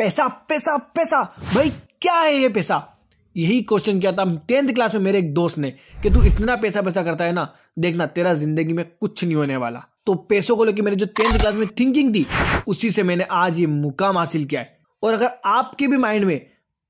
पैसा पैसा पैसा भाई क्या है ये पैसा यही क्वेश्चन किया था टेंथ क्लास में मेरे एक दोस्त ने कि तू इतना पैसा पैसा करता है ना देखना तेरा जिंदगी में कुछ नहीं होने वाला तो पैसों को लेकर मेरे जो टेंथ क्लास में थिंकिंग थी उसी से मैंने आज ये मुकाम हासिल किया है और अगर आपके भी माइंड में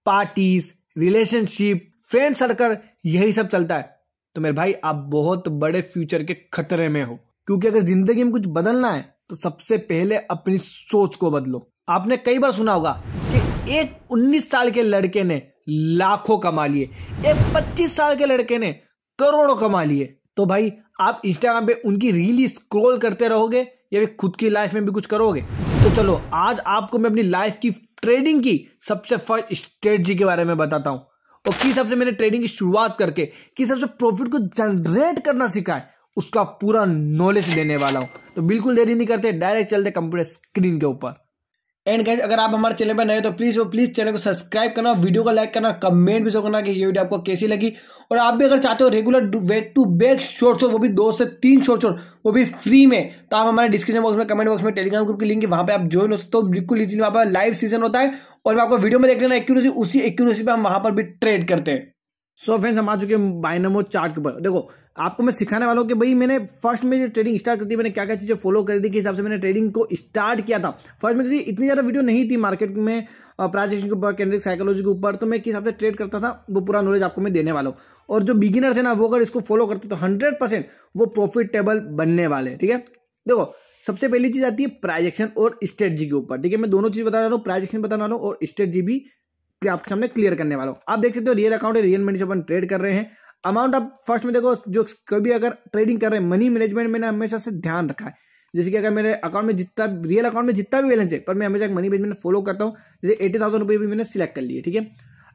पार्टीज रिलेशनशिप फ्रेंड सर्कल यही सब चलता है तो मेरे भाई आप बहुत बड़े फ्यूचर के खतरे में हो क्योंकि अगर जिंदगी में कुछ बदलना है तो सबसे पहले अपनी सोच को बदलो आपने कई बार सुना होगा कि एक 19 साल के लड़के ने लाखों कमा लिए एक 25 साल के लड़के ने करोड़ों कमा लिए तो भाई आप इंस्टाग्राम पे उनकी रील स्क्रॉल करते रहोगे या फिर खुद की लाइफ में भी कुछ करोगे तो चलो आज आपको मैं अपनी लाइफ की ट्रेडिंग की सबसे फर्स्ट स्ट्रेटजी के बारे में बताता हूँ और किस से मैंने ट्रेडिंग की शुरुआत करके किस से प्रॉफिट को जनरेट करना सीखा है उसका पूरा नॉलेज देने वाला हूं तो बिल्कुल देरी नहीं करते डायरेक्ट चलते कंप्यूटर स्क्रीन के ऊपर एंड गैस अगर आप हमारे चैनल पर नए हो तो प्लीज़ वो प्लीज़ चैनल को सब्सक्राइब करना वीडियो को लाइक करना कमेंट भी जो करना कि ये वीडियो आपको कैसी लगी और आप भी अगर चाहते हो regular back to back short और वो भी दो से तीन शॉर्ट और वो भी फ्री में तो आप हमारे डिस्क्रिप्शन बॉक्स में कमेंट बॉक्स में टेलीग्राम ग्रुप की लिंक है वहाँ पर आप ज्वाइन हो सकते हो बिल्कुल इजीली वहाँ पर लाइव सीजन होता है और आपको वीडियो में देख लेना एक्यूरेसी उसी एक्यूरेसी पर हम वहाँ पर भी ट्रेड करते हैं सो फ्रेंड्स हम आ चुके हैं बाइनमो चार्ट के ऊपर देखो आपको मैं सिखाने वाला हूँ कि भाई मैंने फर्स्ट में जो ट्रेडिंग स्टार्ट करती मैंने क्या क्या चीज़ें फॉलो करी थी कि हिसाब से मैंने ट्रेडिंग को स्टार्ट किया था फर्स्ट में क्योंकि इतनी ज़्यादा वीडियो नहीं थी मार्केट में प्राइजेशन के ऊपर कैंडिक साइकोलॉजी के ऊपर तो मैं किस हिसाब से ट्रेड करता था वो पूरा नॉलेज आपको मैं देने वाला हूँ और जो बिगिनर्स है ना वो अगर इसको फॉलो करते तो हंड्रेड वो प्रॉफिटेबल बनने वाले ठीक है देखो सबसे पहली चीज़ आती है प्राइजेक्शन और स्ट्रेटजी के ऊपर ठीक है मैं दोनों चीज़ बता रहा हूँ प्राइजेक्शन बताने वाला हूँ और स्ट्रेटजी भी आपके सामने क्लियर करने वाला हूँ आप देख सकते हो रियल अकाउंट रियल मनी से अपन ट्रेड कर रहे हैं अमाउंट आप फर्स्ट में देखो जो कभी अगर ट्रेडिंग कर रहे हैं मनी मैनेजमेंट मैंने हमेशा से ध्यान रखा है जैसे कि अगर मेरे अकाउंट में जितना रियल अकाउंट में जितना भी बैलेंस है पर मैं हमेशा मनी मैनेजमेंट फॉलो करता हूँ जैसे एटी थाउजेंड रुपये भी मैंने सिलेक्ट कर लिए ठीक है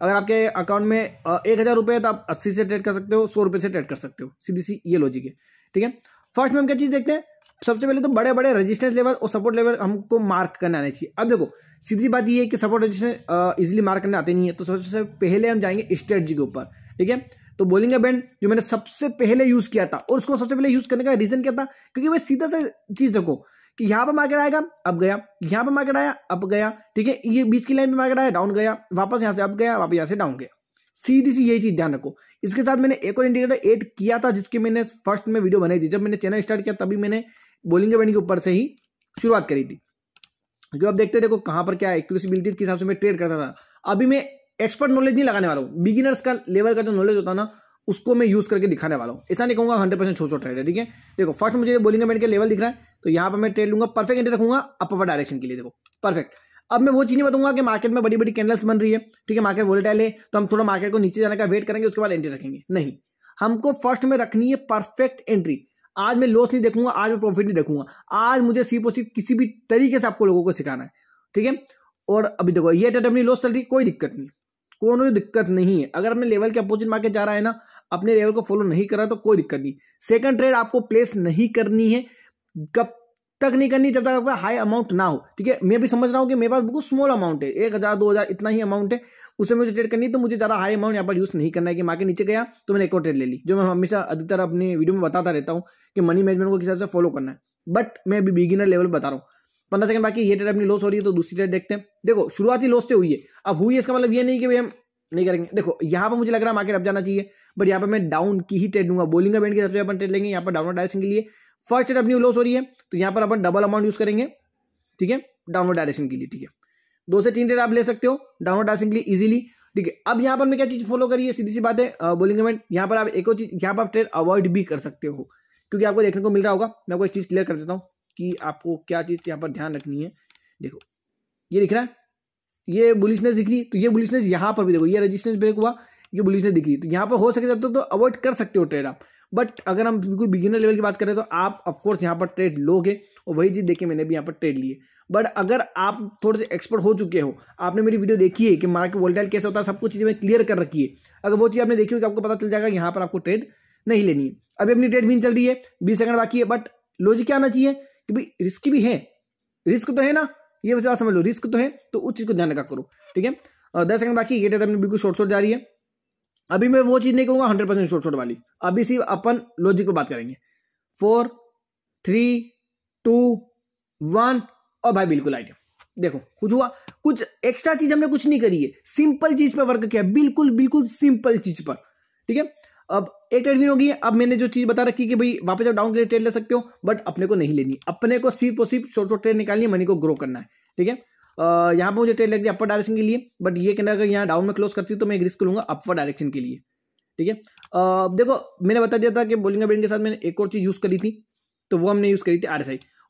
अगर आपके अकाउंट में एक हज़ार रुपये है तो आप अस्सी से ट्रेड कर सकते हो सौ रुपये से ट्रेड कर सकते हो सीधी सी ये लॉजिक है ठीक है फर्स्ट में हम क्या चीज़ देखते हैं सबसे पहले तो बड़े बड़े रजिस्टेंस लेवल और सपोर्ट लेवल हमको मार्क करने आने चाहिए अब देखो सीधी बात ये है कि सपोर्ट रजिस्टेंस इजिली मार्क करने आते नहीं है तो सबसे पहले हम जाएंगे स्ट्रेटजी के ऊपर ठीक है तो बॉलिंग बैंड जो मैंने सबसे पहले यूज किया था और उसको सबसे पहले यूज करने का रीजन क्या था क्योंकि वह सीधा सा चीज देखो कि यहाँ पर मार्केट आएगा अब गया यहाँ पर मार्केट आया अब गया ठीक है ये बीच की लाइन में मार्केट आया डाउन गया वापस यहाँ से अब गया वापस यहाँ से डाउन गया सीधी सी यही चीज ध्यान रखो इसके साथ मैंने एक और इंडिकेटर ऐड किया था जिसके मैंने फर्स्ट में वीडियो बनाई थी जब मैंने चैनल स्टार्ट किया तभी मैंने बोलिंग के बैटिंग के ऊपर से ही शुरुआत करी थी जो आप देखते देखो कहां पर क्या एक्यूरेसी मिलती है किस हिसाब से मैं ट्रेड करता था अभी मैं एक्सपर्ट नॉलेज नहीं लगाने वाला हूँ बिगिनर्स का लेवल का जो नॉलेज होता ना उसको मैं यूज करके दिखाने वाला हूँ ऐसा नहीं कहूँगा हंड्रेड परसेंट छोट ट्रेड है ठीक है देखो फर्स्ट मुझे बोलिंग बैंड के लेवल दिख रहा है तो यहाँ पर मैं ट्रेड लूंगा परफेक्ट एंट्री रखूंगा अपर डायरेक्शन के लिए देखो परफेक्ट अब मैं वो चीज नहीं बताऊंगा कि मार्केट में बड़ी बड़ी कैंडल्स बन रही है ठीक है मार्केट वोलेटाइल है तो हम थोड़ा मार्केट को नीचे जाने का वेट करेंगे उसके बाद एंट्री रखेंगे नहीं हमको फर्स्ट में रखनी है परफेक्ट एंट्री आज मैं लॉस नहीं देखूंगा आज मैं प्रॉफिट नहीं देखूंगा आज मुझे सिर्फ और सिर्फ किसी भी तरीके से आपको लोगों को सिखाना है ठीक है और अभी देखो ये टाइम अपनी लॉस चल रही कोई दिक्कत नहीं कोई दिक्कत नहीं है अगर अपने लेवल के अपोजिट मार्केट जा रहा है ना अपने लेवल को फॉलो नहीं कर रहा तो कोई दिक्कत नहीं सेकंड ट्रेड आपको प्लेस नहीं करनी है कब तक नहीं करनी जब तक आपका हाई अमाउंट ना हो ठीक है मैं भी समझ रहा हूँ कि मेरे पास बिल्कुल स्मॉल अमाउंट है एक हज़ार दो हज़ार इतना ही अमाउंट है उसे मुझे ट्रेड करनी तो मुझे ज़्यादा हाई अमाउंट यहाँ पर यूज़ नहीं करना है कि मार्केट नीचे गया तो मैंने एक और ट्रेड ले ली जो मैं हमेशा अधिकतर अपने वीडियो में बताता रहता हूँ कि मनी मैनेजमेंट को किस हिसाब से फॉलो करना है बट मैं अभी बिगिनर लेवल बता रहा हूँ पंद्रह सेकंड बाकी ये ट्रेड अपनी लॉस हो रही है तो दूसरी ट्रेड देखते हैं देखो शुरुआती लॉस से हुई है अब हुई है इसका मतलब ये नहीं कि भाई हम नहीं करेंगे देखो यहाँ पर मुझे लग रहा है मार्केट अब जाना चाहिए बट यहाँ पर मैं डाउन की ही ट्रेड दूंगा बोलिंग बैंड की से अपन ट्रेड लेंगे यहाँ पर डाउनवर्ड डायरेक्शन के लिए फर्स्ट ट्रेड अपनी लॉस हो रही है तो यहाँ पर अपन डबल अमाउंट यूज करेंगे ठीक है डाउनवर्ड डायरेक्शन के लिए ठीक है दो से तीन डेट आप ले सकते हो डाउनलोड डासिंग सिंपली इजीली ठीक है अब यहाँ पर मैं क्या चीज़ फॉलो करिए सीधी सी बात है बोलिंग कमेंट यहाँ पर आप एक और चीज़ यहाँ पर आप ट्रेड अवॉइड भी कर सकते हो क्योंकि आपको देखने को मिल रहा होगा मैं आपको एक चीज़ क्लियर कर देता हूँ कि आपको क्या चीज़ यहाँ पर ध्यान रखनी है देखो ये दिख रहा है ये बुलिशनेस दिख रही तो ये बुलिशनेस यहाँ पर भी देखो ये रजिस्टेंस ब्रेक हुआ ये बुलिशनेस दिख रही तो यहाँ पर हो सके तब तक तो अवॉइड तो कर सकते हो ट्रेड आप बट अगर हम बिल्कुल बिगिनर लेवल की बात करें तो आप ऑफकोर्स यहाँ पर ट्रेड लोगे और वही चीज़ देखे मैंने भी यहाँ पर ट्रेड लिए बट अगर आप थोड़े से एक्सपर्ट हो चुके हो आपने मेरी वीडियो देखी है कि मार्केट वोल्टाइल कैसे होता है सब कुछ चीज़ें मैं क्लियर कर रखी है अगर वो चीज़ आपने देखी होगी आपको पता चल जाएगा यहाँ पर आपको ट्रेड नहीं लेनी है अभी अपनी ट्रेड भी चल रही है बीस सेकंड बाकी है बट लॉजिक क्या आना चाहिए कि भाई रिस्क भी है रिस्क तो है ना ये वैसे बात समझ लो रिस्क तो है तो उस चीज़ को ध्यान रखा करो ठीक है दस सेकंड बाकी ये ट्रेड अपनी बिल्कुल शॉर्ट शॉर्ट जा रही है अभी मैं वो चीज़ नहीं करूँगा हंड्रेड परसेंट शॉर्ट शॉर्ट वाली अभी सिर्फ अपन लॉजिक पर बात करेंगे फोर थ्री टू वन और भाई बिल्कुल आइडिया देखो कुछ हुआ कुछ एक्स्ट्रा चीज हमने कुछ नहीं करी है सिंपल चीज पर वर्क किया बिल्कुल बिल्कुल सिंपल चीज पर ठीक है अब एक ट्रेड भी होगी अब मैंने जो चीज बता रखी कि भाई वापस आप डाउन के लिए ट्रेड ले सकते हो बट अपने को नहीं लेनी अपने को सिर्फ और सिर्फ छोटे छोटे ट्रेड निकालनी है मनी को ग्रो करना है ठीक है यहाँ पर मुझे ट्रेड लग गई अपर डायरेक्शन के लिए बट ये कहना अगर यहाँ डाउन में क्लोज करती तो मैं एक रिस्क लूंगा अपर डायरेक्शन के लिए ठीक है देखो मैंने बता दिया था कि बोलिंग बेटिंग के साथ मैंने एक और चीज यूज करी थी तो वो हमने यूज करी थी आर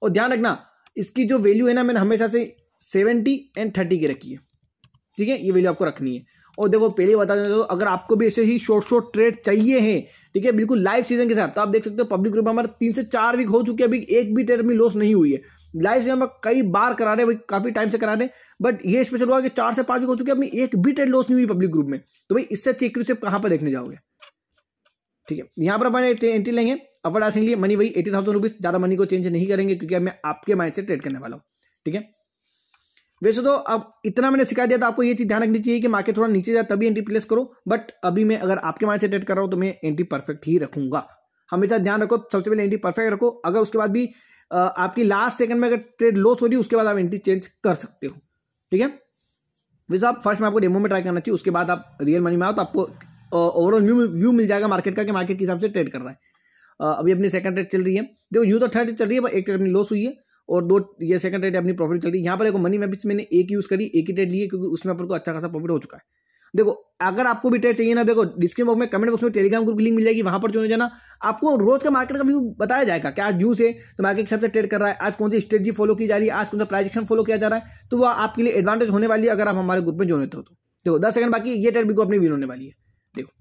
और ध्यान रखना इसकी जो वैल्यू है ना मैंने हमेशा से सेवेंटी एंड थर्टी की रखी है ठीक है ये वैल्यू आपको रखनी है और देखो पहले बता देना तो अगर आपको भी ऐसे ही शॉर्ट शॉर्ट ट्रेड चाहिए हैं ठीक है बिल्कुल लाइव सीजन के साथ तो आप देख सकते हो पब्लिक ग्रुप में तीन से चार वीक हो चुके हैं अभी एक भी ट्रेड में लॉस नहीं हुई है लाइव सीजन में कई बार करा रहे हैं काफी टाइम से करा रहे हैं बट ये स्पेशल हुआ कि चार से पांच वीक हो चुके हैं अभी एक भी ट्रेड लॉस नहीं हुई पब्लिक ग्रुप में तो भाई इससे अच्छी एक कहां पर देखने जाओगे ठीक है यहाँ पर हमारे एंट्री लेंगे अवर डासिंग लिए मनी वही एटी थाउजेंड रुपीज ज़्यादा मनी को चेंज नहीं करेंगे क्योंकि मैं आपके माइंड से ट्रेड करने वाला हूँ ठीक है वैसे तो अब इतना मैंने सिखा दिया था आपको ये चीज़ ध्यान रखनी चाहिए कि मार्केट थोड़ा नीचे जाए तभी एंट्री प्लेस करो बट अभी मैं अगर आपके माइंड से ट्रेड कर रहा हूँ तो मैं एंट्री परफेक्ट ही रखूंगा हमेशा ध्यान रखो सबसे पहले एंट्री परफेक्ट रखो अगर उसके बाद भी आपकी लास्ट सेकंड में अगर ट्रेड लॉस हो रही है उसके बाद आप एंट्री चेंज कर सकते हो ठीक है वैसे आप फर्स्ट में आपको डेमो में ट्राई करना चाहिए उसके बाद आप रियल मनी में आओ तो आपको ओवरऑल व्यू मिल जाएगा मार्केट का कि मार्केट के हिसाब से ट्रेड कर रहा है अभी अपनी सेकंड रेट चल रही है देखो यू तो थर्ड चल रही है एक ट्रेड अपनी लॉस हुई है और दो ये सेकंड रेट अपनी प्रॉफिट चल रही है यहाँ पर देखो मनी मैपिस मैंने एक यूज़ करी एक ही ट्रेड ली है क्योंकि उसमें अपन को अच्छा खासा प्रॉफिट हो चुका है देखो अगर आपको भी ट्रेड चाहिए ना देखो डिस्क्रिप्शन बॉक्स में कमेंट बॉक्स में टेलीग्राम ग्रुप लिंक मिल जाएगी वहां पर जो जाना आपको रोज का मार्केट का व्यू बताया जाएगा क्या आज यूज है तो मार्केट सबसे हिसाब से ट्रेड कर रहा है आज कौन सी स्ट्रेटजी फॉलो की जा रही है आज कौन सा प्राइजेक्शन फॉलो किया जा रहा है तो वो आपके लिए एडवांटेज होने वाली है अगर आप हमारे ग्रुप में जो होते हो तो देखो दस सेकंड बाकी ये ट्रेड भी को अपनी व्यून होने वाली है देखो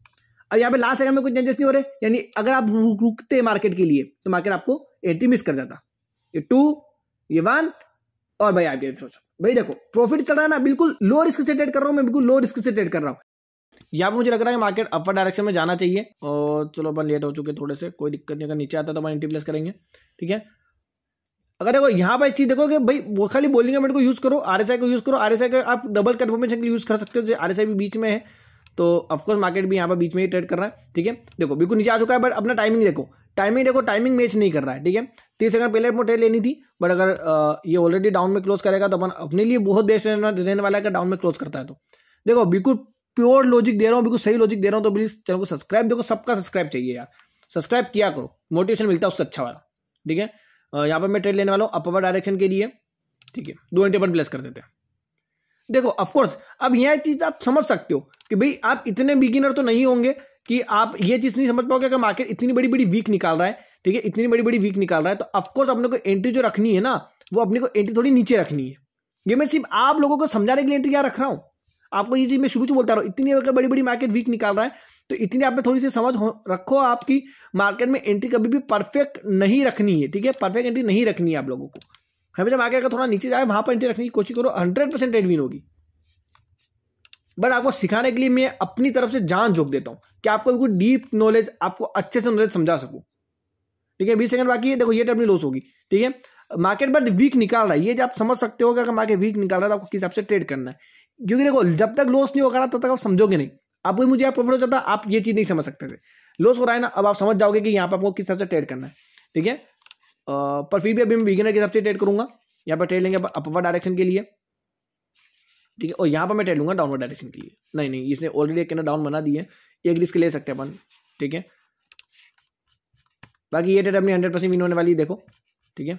अब यहाँ पे लास्ट सेकंड में कुछ चेंजेस नहीं हो रहे यानी अगर आप रुकते मार्केट के लिए तो मार्केट आपको एंट्री मिस कर जाता ये टू ये वन और भाई आई भाई देखो प्रॉफिट चल रहा है ना बिल्कुल लो रिस्क से ट्रेड कर रहा हूँ मैं बिल्कुल लो रिस्क से ट्रेड कर रहा हूँ यहाँ पे मुझे लग रहा है मार्केट अपर डायरेक्शन में जाना चाहिए और चलो अपन लेट हो चुके थोड़े से कोई दिक्कत नहीं अगर नीचे आता तो अपन एंट्री प्लेस करेंगे ठीक है अगर देखो यहाँ पर चीज देखो कि भाई वो खाली बोलिंग मेट को यूज करो आर को यूज करो आर को आप डबल कन्फर्मेशन के लिए यूज कर सकते हो जो आर भी बीच में है तो ऑफकोर्स मार्केट भी यहाँ पर बीच में ही ट्रेड कर रहा है ठीक है देखो बिल्कुल नीचे आ चुका है बट अपना टाइमिंग देखो टाइमिंग देखो टाइमिंग मैच नहीं कर रहा है ठीक है तीस सेकंड पहले अपने ट्रेड लेनी थी बट अगर ये ऑलरेडी डाउन में क्लोज करेगा तो अपन अपने लिए बहुत बेस्ट रहने वाला है अगर डाउन में क्लोज करता है तो देखो बिल्कुल प्योर लॉजिक दे रहा हूँ बिल्कुल सही लॉजिक दे रहा हूँ तो प्लीज़ चैनल को सब्सक्राइब देखो सबका सब्सक्राइब चाहिए यार सब्सक्राइब किया करो मोटिवेशन मिलता है उससे अच्छा वाला ठीक है यहाँ पर मैं ट्रेड लेने वाला हूँ अपर डायरेक्शन के लिए ठीक है दो घंटे पर प्लेस कर देते हैं देखो ऑफकोर्स अब यह चीज आप समझ सकते हो कि भाई आप इतने बिगिनर तो नहीं होंगे कि आप ये चीज़ नहीं समझ पाओगे अगर मार्केट इतनी बड़ी बड़ी वीक निकाल रहा है ठीक है इतनी बड़ी बड़ी वीक निकाल रहा है तो ऑफकोर्स अपने को एंट्री जो रखनी है ना वो अपने को एंट्री थोड़ी नीचे रखनी है ये मैं सिर्फ आप लोगों को समझाने के लिए एंट्री यहाँ रख रहा हूँ आपको ये चीज़ मैं शुरू से बोलता रहा हूँ इतनी अगर बड़ी बड़ी मार्केट वीक निकाल रहा है तो इतनी आप में थोड़ी सी समझ रखो आपकी मार्केट में एंट्री कभी भी परफेक्ट नहीं रखनी है ठीक है परफेक्ट एंट्री नहीं रखनी है आप लोगों को जब आगे अगर थोड़ा नीचे जाए वहाँ पर एंट्री रखने की कोशिश करो हंड्रेड परसेंट एडमिन विन होगी बट आपको सिखाने के लिए मैं अपनी तरफ से जान जोक देता हूँ कि आपको बिल्कुल डीप नॉलेज आपको अच्छे से नॉलेज समझा सकूँ ठीक है बीस सेकंड बाकी है देखो ये अपनी लॉस होगी ठीक है मार्केट बट वीक निकाल रहा है ये जब आप समझ सकते हो कि अगर मार्केट वीक निकाल रहा है तो आपको किस हिसाब से ट्रेड करना है क्योंकि देखो जब तक लॉस नहीं होगा ना तब तक आप समझोगे नहीं अब मुझे प्रॉफिट हो जाता आप ये चीज़ नहीं समझ सकते थे लॉस हो रहा है ना अब आप समझ जाओगे कि यहाँ पर आपको किस हिसाब से ट्रेड करना है ठीक है पर फिर भी अभी मैं बिगिनर के हिसाब से ट्रेड करूंगा यहाँ पर ट्रेड लेंगे अपवर डायरेक्शन के लिए ठीक है और यहाँ पर मैं ट्रेड लूंगा डाउनवर्ड डायरेक्शन के लिए नहीं नहीं इसने ऑलरेडी एक डाउन बना दी है एक रिस्क ले सकते हैं अपन ठीक है बाकी ये ट्रेड अपनी हंड्रेड परसेंट विन होने वाली है देखो ठीक है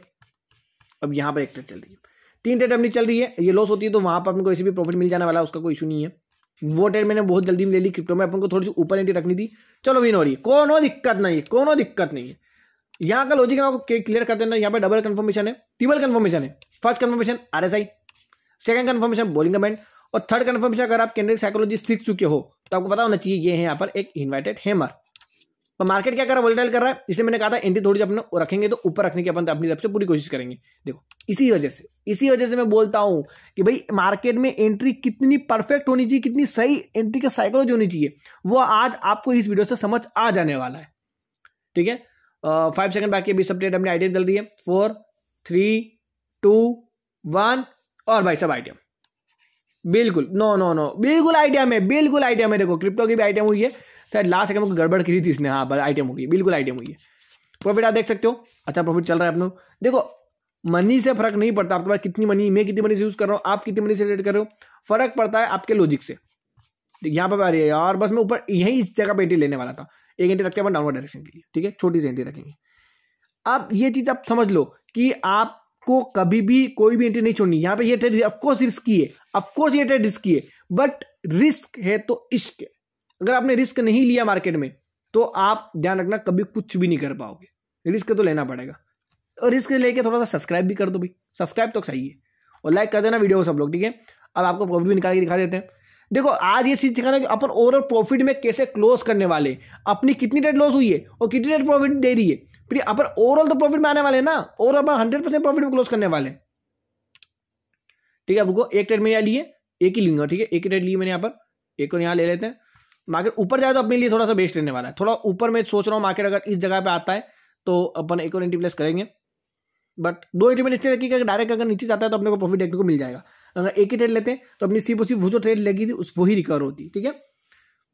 अब यहाँ पर एक ट्रेड चल रही है तीन ट्रेड अपनी चल रही है ये लॉस होती है तो वहाँ पर अपने को ऐसे भी प्रॉफिट मिल जाने वाला उसका कोई इशू नहीं है वो ट्रेड मैंने बहुत जल्दी में ले ली क्रिप्टो में अपन को थोड़ी सी ऊपर एंट्री रखनी थी चलो विन हो रही है कोनो दिक्कत नहीं है कोनो दिक्कत नहीं है यहाँ का लॉजिक आपको क्लियर कर देना यहाँ पे डबल कन्फर्मेशन है ट्रिपल कन्फर्मेशन है first confirmation R S I second confirmation Bollinger comment और थर्ड कन्फर्मेशन अगर आप केंद्रीय साइकोलॉजी सीख चुके हो तो आपको पता होना चाहिए ये है यहाँ पर एक इन्वाइटेड हैमर तो मार्केट क्या कर रहा है वोलेटाइल कर रहा है इसे मैंने कहा था एंट्री थोड़ी अपने रखेंगे तो ऊपर रखने की अपन अपनी तरफ से पूरी कोशिश करेंगे देखो इसी वजह से इसी वजह से मैं बोलता हूँ कि भाई मार्केट में एंट्री कितनी परफेक्ट होनी चाहिए कितनी सही एंट्री का साइकोलॉजी होनी चाहिए वो आज आपको इस वीडियो से समझ आ जाने वाला है ठीक है फाइव सेकंड बाकी अभी सब डेट हमने आइडियम डाल दिए फोर थ्री टू वन और भाई सब आइडिया बिल्कुल नो नो नो बिल्कुल आइडिया में बिल्कुल आइडिया में देखो क्रिप्टो की भी आइटम हुई है शायद लास्ट सेकंड में गड़बड़ करी थी इसने हाँ पर आइटम हुई है बिल्कुल आइटम हुई है प्रॉफिट आप देख सकते हो अच्छा प्रॉफिट चल रहा है अपनों देखो मनी से फर्क नहीं पड़ता आपके पास कितनी मनी मैं कितनी मनी से यूज़ कर रहा हूँ आप कितनी मनी से रेड कर रहे हो फर्क पड़ता है आपके लॉजिक से यहाँ पर आ रही है यार बस मैं ऊपर यही इस जगह पे एंट्री लेने वाला था एक एंटी रखते हैं डाउनवर्ड डायरेक्शन के लिए ठीक है छोटी सी एंटी रखेंगे अब ये चीज़ आप समझ लो कि आपको कभी भी कोई भी एंट्री नहीं छोड़नी यहां पे ये ट्रेड ऑफकोर्स रिस्की है ऑफकोर्स ये ट्रेड रिस्की है बट रिस्क है तो इश्क है अगर आपने रिस्क नहीं लिया मार्केट में तो आप ध्यान रखना कभी कुछ भी नहीं कर पाओगे रिस्क तो लेना पड़ेगा और रिस्क लेके थोड़ा सा सब्सक्राइब भी कर दो भाई सब्सक्राइब तो चाहिए और लाइक कर देना वीडियो को सब लोग ठीक है अब आपको प्रॉफिट भी निकाल के दिखा देते हैं देखो आज ये चीज सिखाना कि अपन ओवरऑल प्रॉफिट में कैसे क्लोज करने वाले अपनी कितनी रेट लॉस हुई है और कितनी रेट प्रॉफिट दे रही है फिर अपन ओवरऑल तो प्रॉफिट में आने वाले हैं ना ओवरऑल अपन हंड्रेड परसेंट प्रॉफिट में क्लोज करने वाले ठीक है आपको एक ट्रेड यहाँ लिए एक ही लूंगा ठीक है एक ही ट्रेड लिए मैंने यहाँ पर एक और यहाँ ले लेते हैं मार्केट ऊपर जाए तो अपने लिए थोड़ा सा बेस्ट रहने वाला है थोड़ा ऊपर मैं सोच रहा हूँ मार्केट अगर इस जगह पर आता है तो अपन एक और प्लेस करेंगे बट दो इंटरमीडिएट ट्रेड रखी डायरेक्ट अगर नीचे जाता है तो अपने को प्रॉफिट देखने को मिल जाएगा अगर एक ही ट्रेड लेते हैं तो अपनी सिर्फ सिर्फ वो जो ट्रेड लगी थी उस वही रिकवर होती ठीक है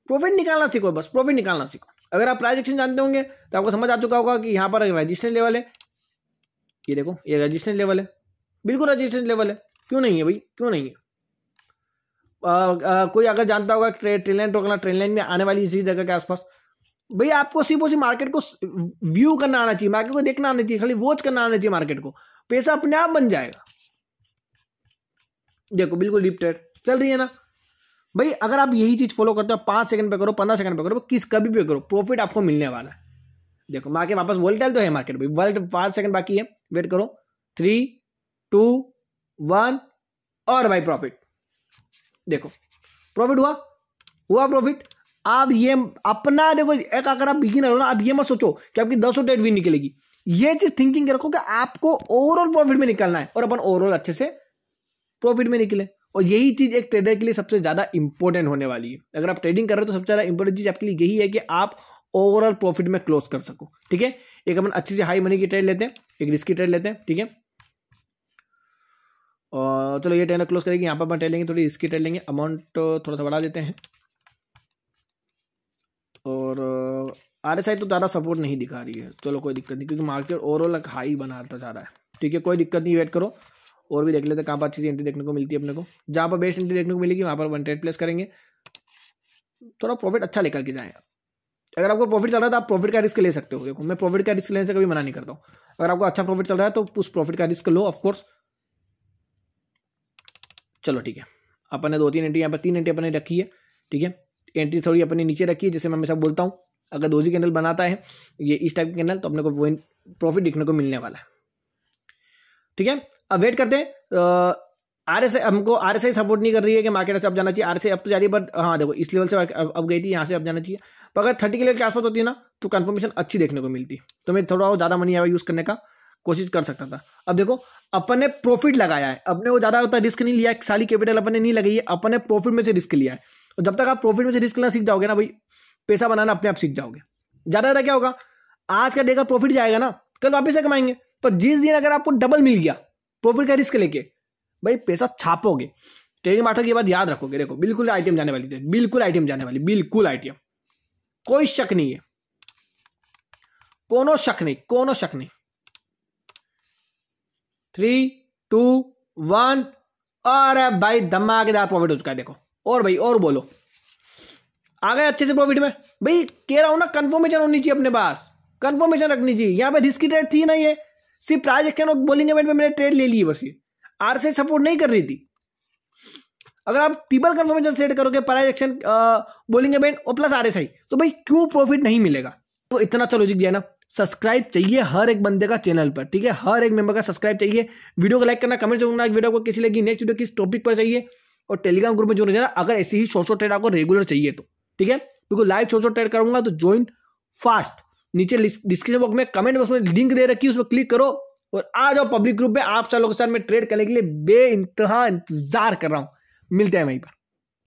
प्रॉफिट निकालना सीखो बस प्रॉफिट निकालना सीखो अगर आप प्राइज एक्शन जानते होंगे तो आपको समझ आ चुका होगा कि यहाँ पर रजिस्टेंस लेवल है ये देखो ये रजिस्टेंस लेवल है बिल्कुल रजिस्टेंस लेवल है क्यों नहीं है भाई क्यों नहीं है आ, आ, कोई अगर जानता होगा ट्रेन लाइन टोकना ट्रेन लाइन में आने वाली इसी जगह के आसपास भाई आपको सिर्फ उसी मार्केट को व्यू करना आना चाहिए मार्केट को देखना आना चाहिए खाली वॉच करना आना चाहिए मार्केट को पैसा अपने आप बन जाएगा देखो बिल्कुल लिप्टेड चल रही है ना भाई अगर आप यही चीज फॉलो करते हो पांच सेकंड पे करो पंद्रह सेकंड पे करो किस कभी पे करो प्रॉफिट आपको मिलने वाला है देखो मार्केट वापस वोल्टाइल तो है मार्केट भाई वर्ल्ड पांच सेकंड बाकी है वेट करो थ्री टू वन और भाई प्रॉफिट देखो प्रॉफिट हुआ हुआ प्रॉफिट आप ये अपना देखो एक अगर आप बिगिनर हो ना आप ये मत सोचो कि आपकी दस और डेढ़ भी निकलेगी ये चीज थिंकिंग रखो कि आपको ओवरऑल प्रॉफिट में निकलना है और अपन ओवरऑल अच्छे से प्रॉफिट में निकले और यही चीज़ एक ट्रेडर के लिए सबसे ज़्यादा इंपॉर्टेंट होने वाली है अगर आप ट्रेडिंग कर रहे हो तो सबसे ज़्यादा इंपॉर्टेंट चीज़ आपके लिए यही है कि आप ओवरऑल प्रॉफिट में क्लोज कर सको ठीक है एक अपन अच्छी से हाई मनी की ट्रेड लेते हैं एक रिस्की ट्रेड लेते हैं ठीक है और चलो ये ट्रेड क्लोज करेंगे यहाँ पर अपन ट्रेड लेंगे थोड़ी रिस्की ट्रेड लेंगे अमाउंट थोड़ा सा बढ़ा देते हैं और आर एस आई तो ज़्यादा सपोर्ट नहीं दिखा रही है चलो कोई दिक्कत नहीं क्योंकि मार्केट ओवरऑल हाई बनाता जा रहा है ठीक है कोई दिक्कत नहीं वेट करो और भी देख लेते कहाँ पर अच्छी एंट्री देखने को मिलती है अपने को जहाँ पर बेस्ट एंट्री देखने को मिलेगी वहाँ पर वन ट्रेड प्लेस करेंगे थोड़ा प्रॉफिट अच्छा लेकर के जाएँ अगर आपको प्रॉफिट चल रहा है तो आप प्रॉफिट का रिस्क ले सकते हो देखो मैं प्रॉफिट का रिस्क लेने से कभी मना नहीं करता हूँ अगर आपको अच्छा प्रॉफिट चल रहा है तो उस प्रॉफिट का रिस्क लो ऑफकोर्स चलो ठीक है अपन ने दो तीन एंट्री यहाँ पर तीन एंट्री अपने रखी है ठीक है एंट्री थोड़ी अपने नीचे रखी है जिसे मैं हमेशा बोलता हूँ अगर दो जी कैंडल बनाता है ये इस टाइप की कैंडल तो अपने को वो प्रॉफिट देखने को मिलने वाला है ठीक है अब वेट करते हैं आर एस हमको आर एस आई सपोर्ट नहीं कर रही है कि मार्केट से अब जाना चाहिए आर एस आई अब तो जा रही है बट हाँ देखो इस लेवल से अब गई थी यहाँ से अब जाना चाहिए पर अगर थर्टी के लेवल के आसपास होती है ना तो कन्फर्मेशन अच्छी देखने को मिलती तो मैं थोड़ा ज़्यादा मनी आया यूज़ करने का कोशिश कर सकता था अब देखो अपन ने प्रॉफिट लगाया है अपने वो ज़्यादा होता रिस्क नहीं लिया सारी कैपिटल अपने नहीं लगाई है अपने प्रॉफिट में से रिस्क लिया है तो जब तक आप प्रॉफिट में से रिस्क लेना सीख जाओगे ना भाई पैसा बनाना अपने आप सीख जाओगे ज़्यादा ज़्यादा क्या होगा आज का डे का प्रॉफिट जाएगा ना कल वापस से कमाएंगे पर तो जिस दिन अगर आपको डबल मिल गया प्रॉफिट का रिस्क लेके भाई पैसा छापोगे ट्रेडिंग मार्टर की बात याद रखोगे देखो बिल्कुल आइटम जाने वाली थी बिल्कुल आइटम जाने वाली बिल्कुल आइटम कोई शक नहीं है कोनो शक नहीं कोनो शक नहीं थ्री टू वन और भाई धमाकेदार प्रॉफिट हो चुका है देखो और भाई और बोलो आ गए अच्छे से प्रॉफिट में भाई कह रहा हूं ना कंफर्मेशन होनी चाहिए अपने पास कंफर्मेशन रखनी चाहिए यहाँ पे रिस्की ट्रेड थी ना ये सिर्फ प्राइज एक्शन और इवेंट में मैंने ट्रेड ले ली बस ये आर से सपोर्ट नहीं कर रही थी अगर आप टिबल कंफर्मेशन सेट करोगे प्राइज एक्शन बोलिंग इवेंट और प्लस आर तो भाई क्यों प्रॉफिट नहीं मिलेगा तो इतना अच्छा तो लॉजिक दिया ना सब्सक्राइब चाहिए हर एक बंदे का चैनल पर ठीक है हर एक मेंबर का सब्सक्राइब चाहिए वीडियो को लाइक करना कमेंट जरूर वीडियो को किसी लगी नेक्स्ट वीडियो किस टॉपिक पर चाहिए और टेलीग्राम ग्रुप में जो हो अगर ऐसी ही शॉर्ट शॉर्ट ट्रेड आपको रेगुलर चाहिए तो ठीक है क्योंकि लाइव शॉर्ट शॉर्ट ट्रेड करूंगा तो ज्वाइन फास्ट नीचे डिस्क्रिप्शन बॉक्स में कमेंट बॉक्स में लिंक दे रखी है उसमें क्लिक करो और आ जाओ पब्लिक ग्रुप में आप लोगों के साथ में ट्रेड करने के लिए बे इंतहा इंतजार कर रहा हूँ मिलते हैं वहीं पर